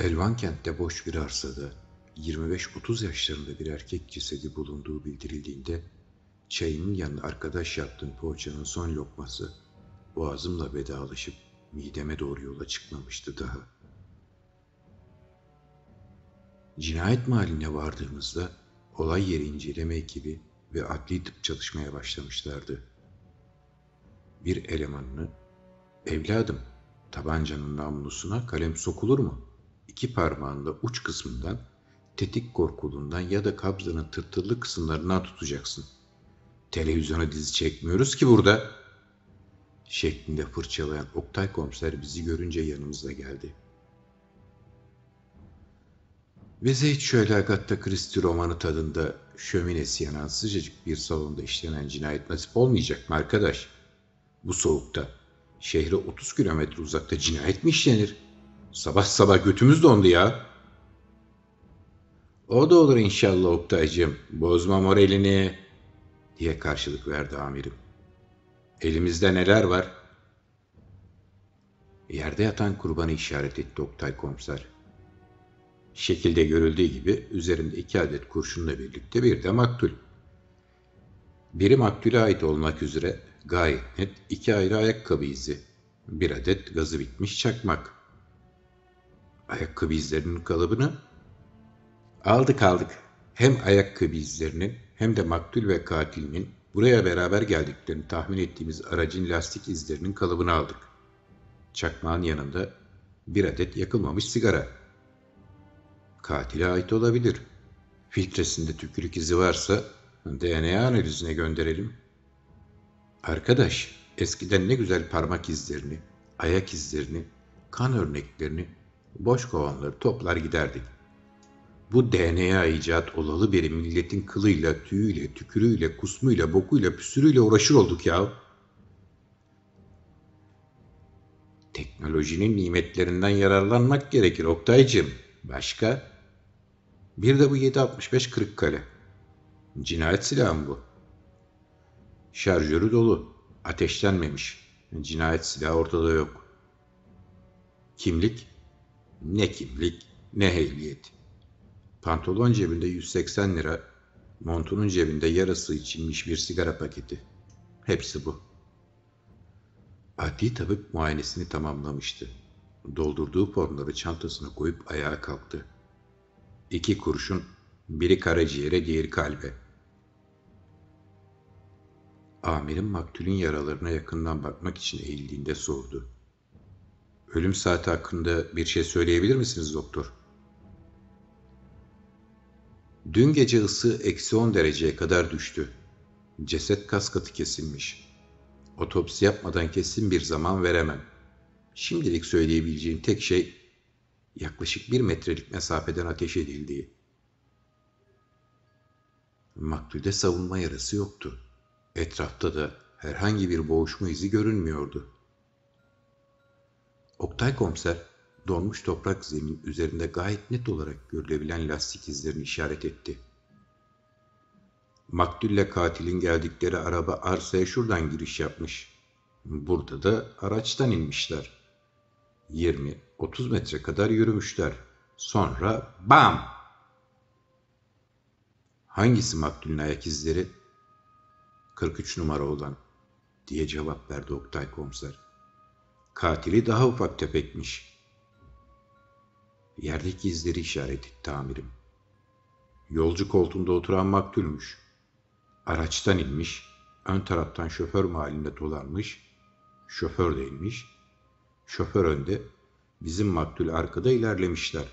Elvan kentte boş bir arsada 25-30 yaşlarında bir erkek cesedi bulunduğu bildirildiğinde çayının yanına arkadaş yaptığım poğaçanın son lokması boğazımla vedalaşıp mideme doğru yola çıkmamıştı daha. Cinayet mahalline vardığımızda olay yeri inceleme ekibi ve adli tıp çalışmaya başlamışlardı. Bir elemanını, evladım tabancanın namlusuna kalem sokulur mu?'' iki parmağınla uç kısmından, tetik korkulundan ya da kabzanın tırtıllı kısımlarından tutacaksın. Televizyona dizi çekmiyoruz ki burada. Şeklinde fırçalayan Oktay komiser bizi görünce yanımıza geldi. Bize hiç şöyle Agatha Christie romanı tadında şöminesi yanan sıcacık bir salonda işlenen cinayet nasip olmayacak mı arkadaş? Bu soğukta şehre 30 kilometre uzakta cinayet mi işlenir?'' Sabah sabah götümüz dondu ya. O da olur inşallah Oktay'cım. Bozma moralini diye karşılık verdi amirim. Elimizde neler var? Yerde yatan kurbanı işaret etti Oktay komiser. Şekilde görüldüğü gibi üzerinde iki adet kurşunla birlikte bir de maktul. Biri maktule ait olmak üzere gayet net iki ayrı ayakkabı izi, bir adet gazı bitmiş çakmak.'' ayakkabı izlerinin kalıbını aldık aldık. Hem ayakkabı izlerinin hem de maktul ve katilinin buraya beraber geldiklerini tahmin ettiğimiz aracın lastik izlerinin kalıbını aldık. Çakmağın yanında bir adet yakılmamış sigara. Katile ait olabilir. Filtresinde tükürük izi varsa DNA analizine gönderelim. Arkadaş, eskiden ne güzel parmak izlerini, ayak izlerini, kan örneklerini Boş kovanları toplar giderdik. Bu DNA icat olalı beri milletin kılıyla, tüyüyle, tükürüyle, kusmuyla, bokuyla, püsürüyle uğraşır olduk ya. Teknolojinin nimetlerinden yararlanmak gerekir Oktay'cım. Başka? Bir de bu 7.65 Kırıkkale. Cinayet silahı mı bu? Şarjörü dolu. Ateşlenmemiş. Cinayet silahı ortada yok. Kimlik? Ne kimlik ne ehliyet. Pantolon cebinde 180 lira, montunun cebinde yarısı içilmiş bir sigara paketi. Hepsi bu. Adli tabip muayenesini tamamlamıştı. Doldurduğu formları çantasına koyup ayağa kalktı. İki kurşun, biri karaciğere, diğeri kalbe. Amirim maktulün yaralarına yakından bakmak için eğildiğinde sordu. Ölüm saati hakkında bir şey söyleyebilir misiniz doktor? Dün gece ısı eksi 10 dereceye kadar düştü. Ceset kas katı kesilmiş. Otopsi yapmadan kesin bir zaman veremem. Şimdilik söyleyebileceğim tek şey yaklaşık bir metrelik mesafeden ateş edildiği. Maktulde savunma yarası yoktu. Etrafta da herhangi bir boğuşma izi görünmüyordu.'' Oktay komiser donmuş toprak zemin üzerinde gayet net olarak görülebilen lastik izlerini işaret etti. Maktulle katilin geldikleri araba arsaya şuradan giriş yapmış. Burada da araçtan inmişler. 20-30 metre kadar yürümüşler. Sonra bam! Hangisi maktulün ayak izleri? 43 numara olan diye cevap verdi Oktay komiser. Katili daha ufak tefekmiş. Yerdeki izleri işaret etti amirim. Yolcu koltuğunda oturan maktulmüş. Araçtan inmiş, ön taraftan şoför mahallinde dolanmış, şoför de inmiş, şoför önde, bizim maktul arkada ilerlemişler.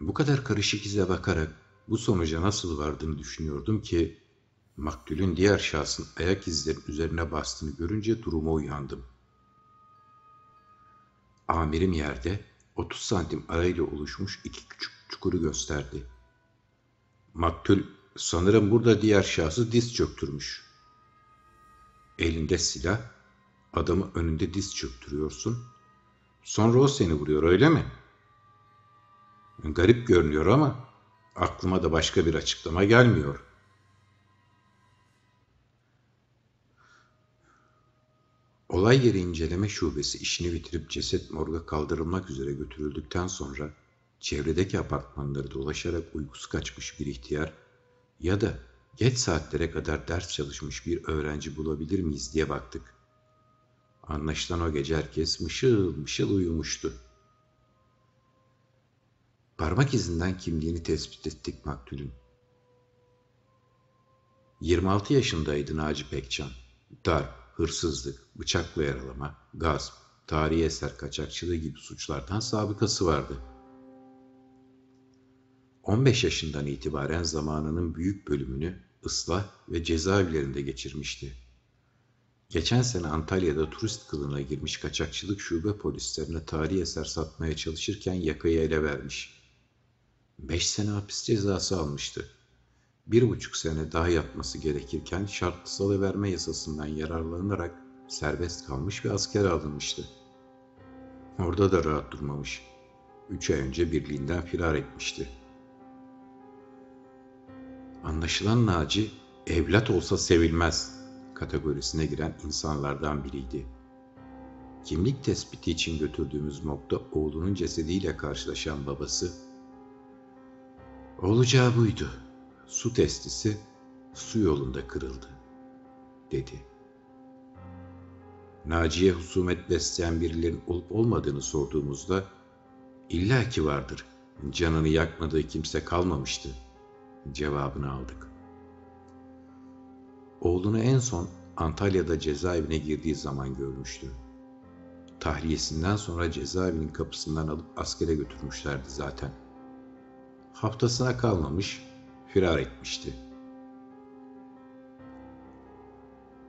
Bu kadar karışık ize bakarak bu sonuca nasıl vardığını düşünüyordum ki Maktülün diğer şahsın ayak izlerinin üzerine bastığını görünce duruma uyandım. Amirim yerde 30 santim arayla oluşmuş iki küçük çukuru gösterdi. Maktül sanırım burada diğer şahsı diz çöktürmüş. Elinde silah, adamı önünde diz çöktürüyorsun. Sonra o seni vuruyor öyle mi? Garip görünüyor ama aklıma da başka bir açıklama gelmiyor.'' Olay yeri inceleme şubesi işini bitirip ceset morga kaldırılmak üzere götürüldükten sonra çevredeki apartmanları dolaşarak uykusu kaçmış bir ihtiyar ya da geç saatlere kadar ders çalışmış bir öğrenci bulabilir miyiz diye baktık. Anlaşılan o gece herkes mışıl mışıl uyumuştu. Parmak izinden kimliğini tespit ettik maktulün. 26 yaşındaydı Naci Pekcan. Darp, hırsızlık, bıçakla yaralama, gasp, tarihi eser kaçakçılığı gibi suçlardan sabıkası vardı. 15 yaşından itibaren zamanının büyük bölümünü ıslah ve cezaevlerinde geçirmişti. Geçen sene Antalya'da turist kılığına girmiş kaçakçılık şube polislerine tarihi eser satmaya çalışırken yakayı ele vermiş. 5 sene hapis cezası almıştı bir buçuk sene daha yatması gerekirken şartlı salıverme yasasından yararlanarak serbest kalmış ve askere alınmıştı. Orada da rahat durmamış. Üç ay önce birliğinden firar etmişti. Anlaşılan Naci, evlat olsa sevilmez kategorisine giren insanlardan biriydi. Kimlik tespiti için götürdüğümüz mobda oğlunun cesediyle karşılaşan babası, ''Olacağı buydu.'' su testisi su yolunda kırıldı, dedi. Naciye husumet besleyen birilerin olup olmadığını sorduğumuzda, illa ki vardır, canını yakmadığı kimse kalmamıştı, cevabını aldık. Oğlunu en son Antalya'da cezaevine girdiği zaman görmüştü. Tahliyesinden sonra cezaevinin kapısından alıp askere götürmüşlerdi zaten. Haftasına kalmamış, firar etmişti.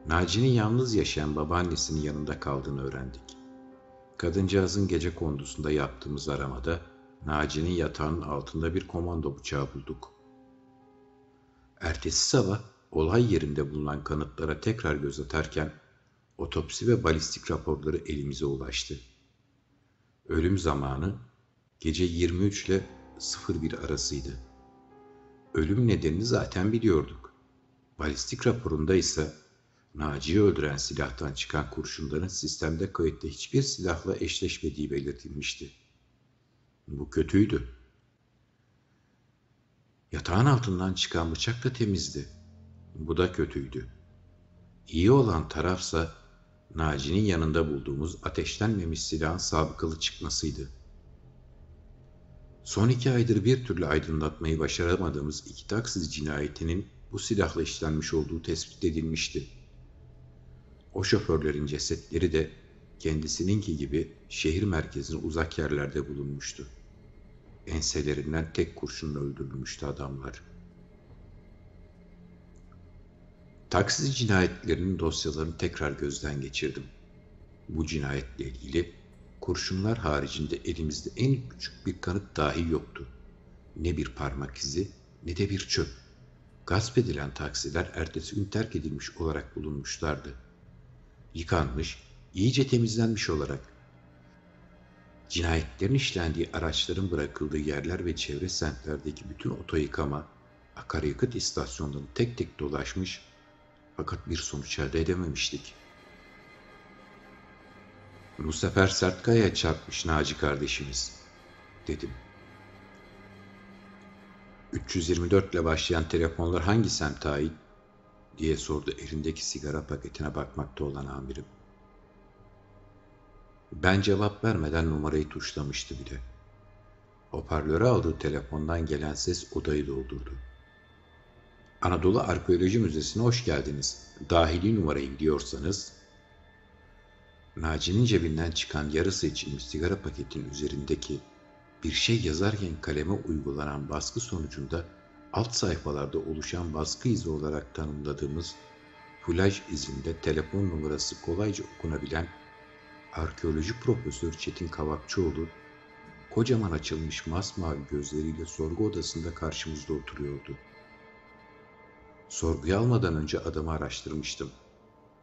Naci'nin yalnız yaşayan babaannesinin yanında kaldığını öğrendik. Kadıncağızın gece kondusunda yaptığımız aramada Naci'nin yatağının altında bir komando bıçağı bulduk. Ertesi sabah olay yerinde bulunan kanıtlara tekrar göz atarken otopsi ve balistik raporları elimize ulaştı. Ölüm zamanı gece 23 ile 01 arasıydı ölüm nedenini zaten biliyorduk. Balistik raporunda ise Naci'yi öldüren silahtan çıkan kurşunların sistemde kayıtlı hiçbir silahla eşleşmediği belirtilmişti. Bu kötüydü. Yatağın altından çıkan bıçak da temizdi. Bu da kötüydü. İyi olan tarafsa Naci'nin yanında bulduğumuz ateşlenmemiş silahın sabıkalı çıkmasıydı.'' Son iki aydır bir türlü aydınlatmayı başaramadığımız iki taksiz cinayetinin bu silahla işlenmiş olduğu tespit edilmişti. O şoförlerin cesetleri de kendisininki gibi şehir merkezine uzak yerlerde bulunmuştu. Enselerinden tek kurşunla öldürülmüştü adamlar. Taksiz cinayetlerinin dosyalarını tekrar gözden geçirdim. Bu cinayetle ilgili kurşunlar haricinde elimizde en küçük bir kanıt dahi yoktu. Ne bir parmak izi ne de bir çöp. Gasp edilen taksiler ertesi gün terk edilmiş olarak bulunmuşlardı. Yıkanmış, iyice temizlenmiş olarak. Cinayetlerin işlendiği araçların bırakıldığı yerler ve çevre semtlerdeki bütün oto yıkama, akaryakıt istasyonlarını tek tek dolaşmış fakat bir sonuç elde edememiştik.'' Bu sefer Sertkaya çarpmış Naci kardeşimiz, dedim. 324 ile başlayan telefonlar hangi semte ait diye sordu elindeki sigara paketine bakmakta olan amirim. Ben cevap vermeden numarayı tuşlamıştı bile. Hoparlöre aldığı telefondan gelen ses odayı doldurdu. Anadolu Arkeoloji Müzesi'ne hoş geldiniz. Dahili numarayım diyorsanız Naci'nin cebinden çıkan yarısı içilmiş sigara paketinin üzerindeki bir şey yazarken kaleme uygulanan baskı sonucunda alt sayfalarda oluşan baskı izi olarak tanımladığımız fulaj izinde telefon numarası kolayca okunabilen arkeoloji profesör Çetin Kavakçıoğlu kocaman açılmış masmavi gözleriyle sorgu odasında karşımızda oturuyordu. Sorguya almadan önce adamı araştırmıştım.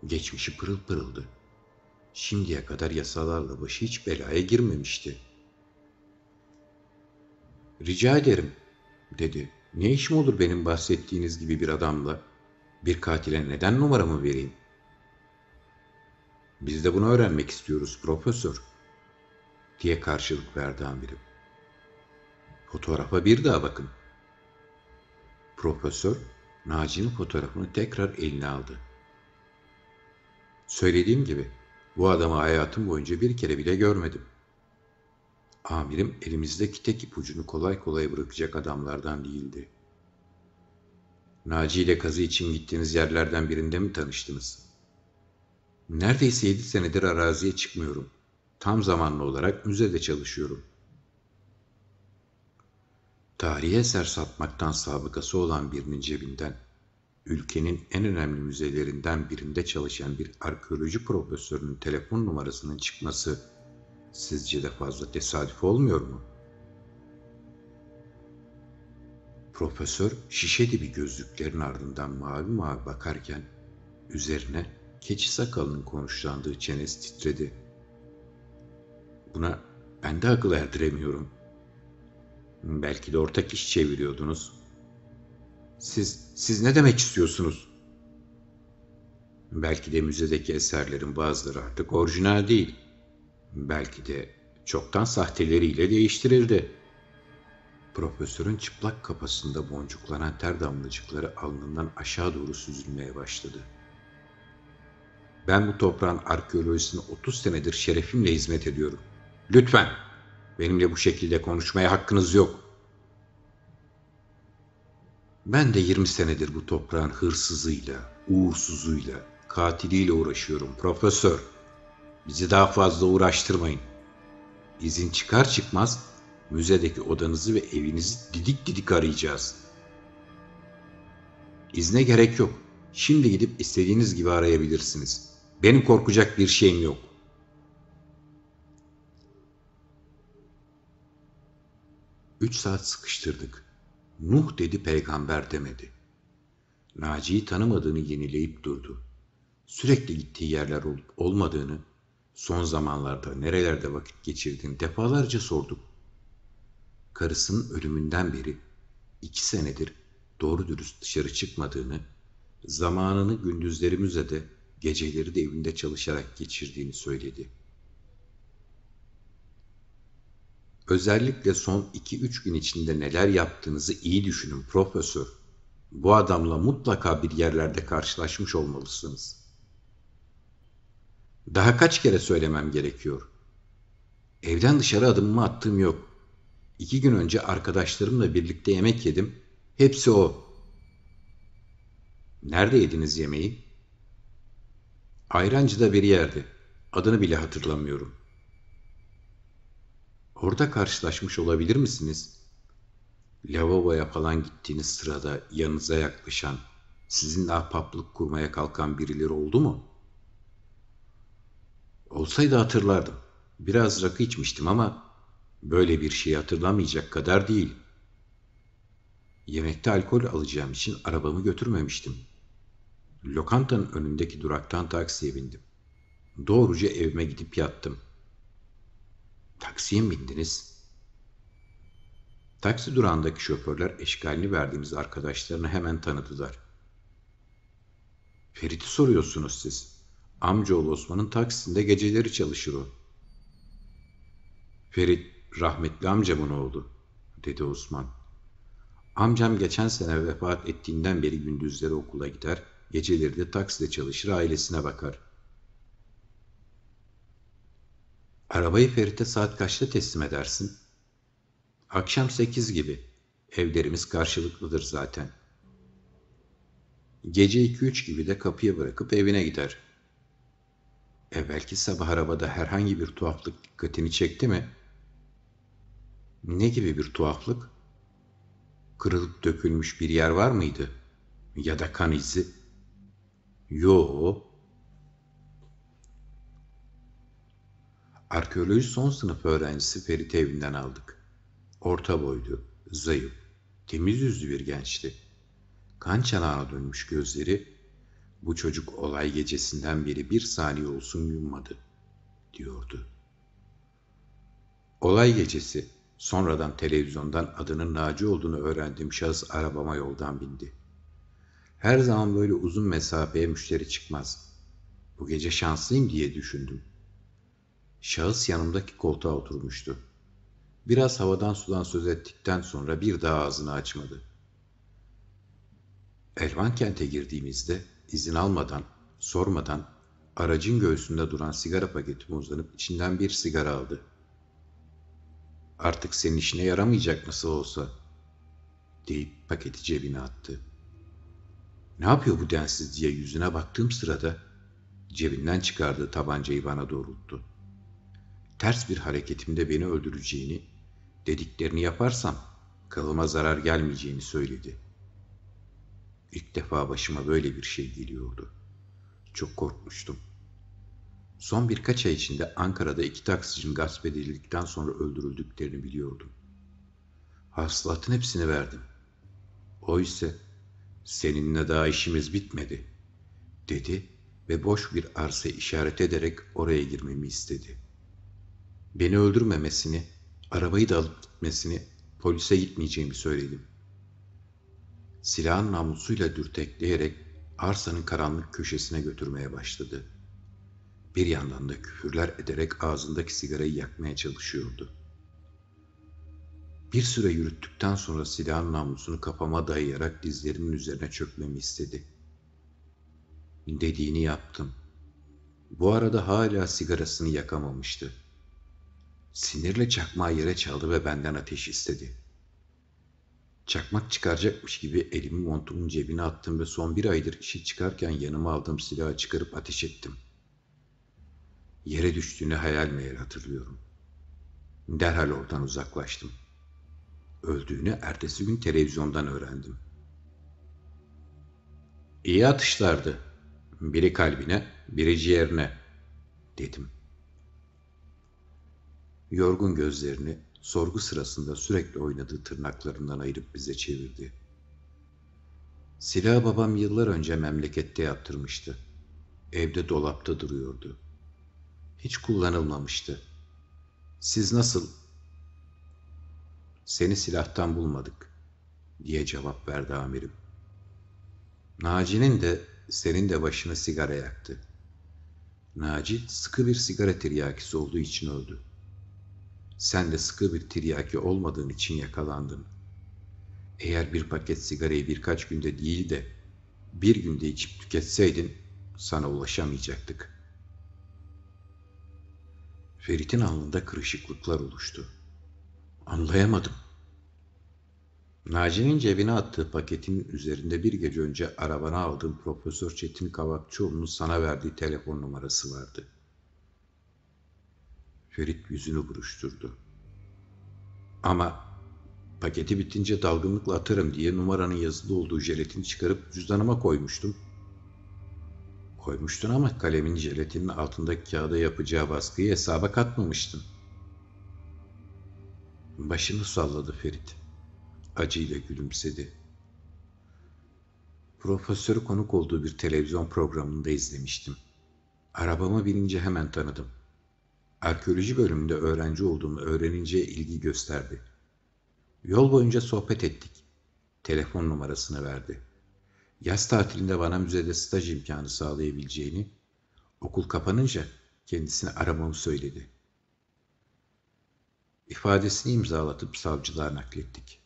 Geçmişi pırıl pırıldı.'' Şimdiye kadar yasalarla başı hiç belaya girmemişti. Rica ederim dedi. Ne işim olur benim bahsettiğiniz gibi bir adamla? Bir katile neden numaramı vereyim? Biz de bunu öğrenmek istiyoruz profesör diye karşılık verdi amirim. Fotoğrafa bir daha bakın. Profesör Naci'nin fotoğrafını tekrar eline aldı. Söylediğim gibi bu adamı hayatım boyunca bir kere bile görmedim. Amirim elimizdeki tek ipucunu kolay kolay bırakacak adamlardan değildi. Naci ile kazı için gittiğiniz yerlerden birinde mi tanıştınız? Neredeyse yedi senedir araziye çıkmıyorum. Tam zamanlı olarak müzede çalışıyorum. Tarihe eser satmaktan sabıkası olan birinin cebinden ülkenin en önemli müzelerinden birinde çalışan bir arkeoloji profesörünün telefon numarasının çıkması sizce de fazla tesadüf olmuyor mu? Profesör şişe gibi gözlüklerin ardından mavi mavi bakarken üzerine keçi sakalının konuşlandığı çenesi titredi. Buna ben de akıl erdiremiyorum. Belki de ortak iş çeviriyordunuz.'' Siz, siz ne demek istiyorsunuz? Belki de müzedeki eserlerin bazıları artık orijinal değil. Belki de çoktan sahteleriyle değiştirildi. Profesörün çıplak kafasında boncuklanan ter damlacıkları alnından aşağı doğru süzülmeye başladı. Ben bu toprağın arkeolojisine 30 senedir şerefimle hizmet ediyorum. Lütfen benimle bu şekilde konuşmaya hakkınız yok. Ben de 20 senedir bu toprağın hırsızıyla, uğursuzuyla, katiliyle uğraşıyorum profesör. Bizi daha fazla uğraştırmayın. İzin çıkar çıkmaz müzedeki odanızı ve evinizi didik didik arayacağız. İzne gerek yok. Şimdi gidip istediğiniz gibi arayabilirsiniz. Benim korkacak bir şeyim yok. Üç saat sıkıştırdık. Nuh dedi peygamber demedi. Naci'yi tanımadığını yenileyip durdu. Sürekli gittiği yerler olup olmadığını, son zamanlarda nerelerde vakit geçirdiğini defalarca sordu. Karısının ölümünden beri iki senedir doğru dürüst dışarı çıkmadığını, zamanını gündüzlerimize de geceleri de evinde çalışarak geçirdiğini söyledi.'' Özellikle son 2-3 gün içinde neler yaptığınızı iyi düşünün profesör. Bu adamla mutlaka bir yerlerde karşılaşmış olmalısınız. Daha kaç kere söylemem gerekiyor? Evden dışarı adımımı attığım yok. İki gün önce arkadaşlarımla birlikte yemek yedim. Hepsi o. Nerede yediniz yemeği? Ayrancı'da bir yerde. Adını bile hatırlamıyorum. Orada karşılaşmış olabilir misiniz? Lavaboya falan gittiğiniz sırada yanınıza yaklaşan, sizinle ahbaplık kurmaya kalkan birileri oldu mu? Olsaydı hatırlardım. Biraz rakı içmiştim ama böyle bir şeyi hatırlamayacak kadar değil. Yemekte alkol alacağım için arabamı götürmemiştim. Lokantanın önündeki duraktan taksiye bindim. Doğruca evime gidip yattım.'' Taksiye mi bindiniz? Taksi durağındaki şoförler eşgalini verdiğimiz arkadaşlarını hemen tanıdılar. Ferit'i soruyorsunuz siz. Amcaoğlu Osman'ın taksisinde geceleri çalışır o. Ferit, rahmetli amcamın oğlu, dedi Osman. Amcam geçen sene vefat ettiğinden beri gündüzleri okula gider, geceleri de takside çalışır ailesine bakar.'' Arabayı Ferit'e saat kaçta teslim edersin? Akşam sekiz gibi. Evlerimiz karşılıklıdır zaten. Gece iki üç gibi de kapıya bırakıp evine gider. Evvelki sabah arabada herhangi bir tuhaflık dikkatini çekti mi? Ne gibi bir tuhaflık? Kırılıp dökülmüş bir yer var mıydı? Ya da kan izi? Yo, Arkeoloji son sınıf öğrencisi Ferit evinden aldık. Orta boydu, zayıf, temiz yüzlü bir gençti. Kan çanağına dönmüş gözleri, bu çocuk olay gecesinden beri bir saniye olsun yummadı, diyordu. Olay gecesi, sonradan televizyondan adının Naci olduğunu öğrendiğim şahıs arabama yoldan bindi. Her zaman böyle uzun mesafeye müşteri çıkmaz. Bu gece şanslıyım diye düşündüm. Şahıs yanımdaki koltuğa oturmuştu. Biraz havadan sudan söz ettikten sonra bir daha ağzını açmadı. Ervan kente girdiğimizde izin almadan, sormadan aracın göğsünde duran sigara paketimi uzanıp içinden bir sigara aldı. Artık senin işine yaramayacak nasıl olsa deyip paketi cebine attı. Ne yapıyor bu densiz diye yüzüne baktığım sırada cebinden çıkardığı tabancayı bana doğrulttu ters bir hareketimde beni öldüreceğini, dediklerini yaparsam kalıma zarar gelmeyeceğini söyledi. İlk defa başıma böyle bir şey geliyordu. Çok korkmuştum. Son birkaç ay içinde Ankara'da iki taksicinin gasp edildikten sonra öldürüldüklerini biliyordum. Hasılatın hepsini verdim. O ise seninle daha işimiz bitmedi dedi ve boş bir arsa işaret ederek oraya girmemi istedi. Beni öldürmemesini, arabayı da alıp gitmesini, polise gitmeyeceğimi söyledim. Silahın namlusuyla dürtekleyerek arsanın karanlık köşesine götürmeye başladı. Bir yandan da küfürler ederek ağzındaki sigarayı yakmaya çalışıyordu. Bir süre yürüttükten sonra silahın namlusunu kafama dayayarak dizlerimin üzerine çökmemi istedi. Dediğini yaptım. Bu arada hala sigarasını yakamamıştı. Sinirle çakmağı yere çaldı ve benden ateş istedi. Çakmak çıkaracakmış gibi elimi montumun cebine attım ve son bir aydır işi çıkarken yanıma aldığım silahı çıkarıp ateş ettim. Yere düştüğünü hayal meyel hatırlıyorum. Derhal oradan uzaklaştım. Öldüğünü ertesi gün televizyondan öğrendim. İyi atışlardı. Biri kalbine, biri ciğerine dedim.'' Yorgun gözlerini sorgu sırasında sürekli oynadığı tırnaklarından ayırıp bize çevirdi. Silah babam yıllar önce memlekette yaptırmıştı. Evde dolapta duruyordu. Hiç kullanılmamıştı. Siz nasıl? Seni silahtan bulmadık diye cevap verdi amirim. Naci'nin de senin de başını sigara yaktı. Naci sıkı bir sigara tiryakisi olduğu için öldü. Sen de sıkı bir tiryaki olmadığın için yakalandın. Eğer bir paket sigarayı birkaç günde değil de bir günde içip tüketseydin sana ulaşamayacaktık. Ferit'in alnında kırışıklıklar oluştu. Anlayamadım. Naci'nin cebine attığı paketin üzerinde bir gece önce arabana aldığım Profesör Çetin Kavakçıoğlu'nun sana verdiği telefon numarası vardı.'' Ferit yüzünü buruşturdu. Ama paketi bitince dalgınlıkla atarım diye numaranın yazılı olduğu jelatini çıkarıp cüzdanıma koymuştum. Koymuştun ama kalemin jelatinin altındaki kağıda yapacağı baskıyı hesaba katmamıştın. Başını salladı Ferit. Acıyla gülümsedi. Profesörü konuk olduğu bir televizyon programında izlemiştim. Arabama binince hemen tanıdım.'' arkeoloji bölümünde öğrenci olduğumu öğrenince ilgi gösterdi. Yol boyunca sohbet ettik. Telefon numarasını verdi. Yaz tatilinde bana müzede staj imkanı sağlayabileceğini, okul kapanınca kendisini aramamı söyledi. İfadesini imzalatıp savcılığa naklettik.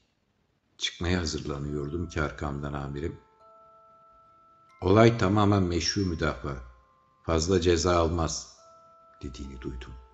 Çıkmaya hazırlanıyordum ki arkamdan amirim, olay tamamen meşru müdafaa, fazla ceza almaz dediğini duydum.